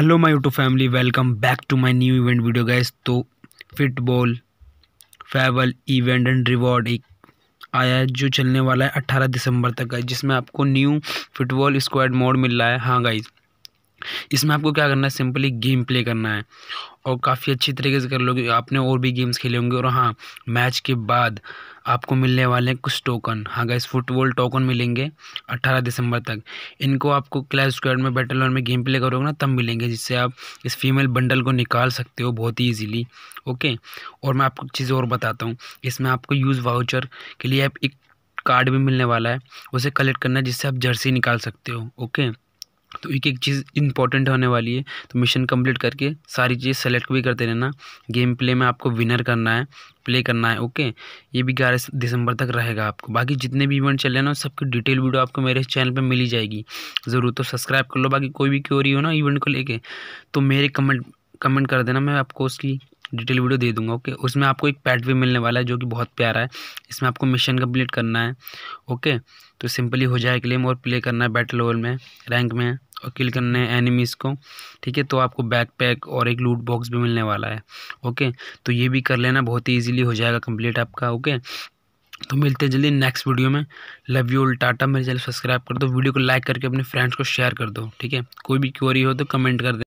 hello my YouTube family welcome back to my new event video guys तो football festival event and reward एक आया है जो चलने वाला है 18 दिसंबर तक है जिसमें आपको न्यू फुटबॉल स्क्वाड मोड मिल रहा है हाँ गाइज इसमें आपको क्या करना है सिंपली गेम प्ले करना है और काफ़ी अच्छी तरीके से कर लोगे आपने और भी गेम्स खेले होंगे और हाँ मैच के बाद आपको मिलने वाले हैं कुछ टोकन हाँ गैस फुटबॉल टोकन मिलेंगे 18 दिसंबर तक इनको आपको क्लैश स्क्वाड में बैटल में गेम प्ले करोगे ना तब मिलेंगे जिससे आप इस फीमेल बंडल को निकाल सकते हो बहुत ही ईजिली ओके और मैं आपको चीज़ें और बताता हूँ इसमें आपको यूज़ वाउचर के लिए आप एक कार्ड भी मिलने वाला है उसे कलेक्ट करना है जिससे आप जर्सी निकाल सकते हो ओके तो एक एक चीज़ इंपॉर्टेंट होने वाली है तो मिशन कंप्लीट करके सारी चीज़ सेलेक्ट भी करते रहना गेम प्ले में आपको विनर करना है प्ले करना है ओके ये भी ग्यारह दिसंबर तक रहेगा आपको बाकी जितने भी इवेंट चल रहे ना सबकी डिटेल वीडियो आपको मेरे चैनल पे मिली जाएगी ज़रूर तो सब्सक्राइब कर लो बाकी कोई भी क्योरी हो ना इवेंट को लेके तो मेरे कमेंट कमेंट कर देना मैं आपको उसकी डिटेल वीडियो दे दूंगा ओके उसमें आपको एक पैट भी मिलने वाला है जो कि बहुत प्यारा है इसमें आपको मिशन कंप्लीट करना है ओके तो सिंपली हो जाए क्लेम और प्ले करना है बैटल लेवल में रैंक में किल करने हैं एनिमीज़ को ठीक है तो आपको बैकपैक और एक लूट बॉक्स भी मिलने वाला है ओके तो ये भी कर लेना बहुत ही ईजिली हो जाएगा कम्प्लीट आपका ओके तो मिलते हैं जल्दी नेक्स्ट वीडियो में लव यू टाटा मेरे चैनल सब्सक्राइब कर दो वीडियो को लाइक करके अपने फ्रेंड्स को शेयर कर दो ठीक है कोई भी क्वेरी हो तो कमेंट कर दे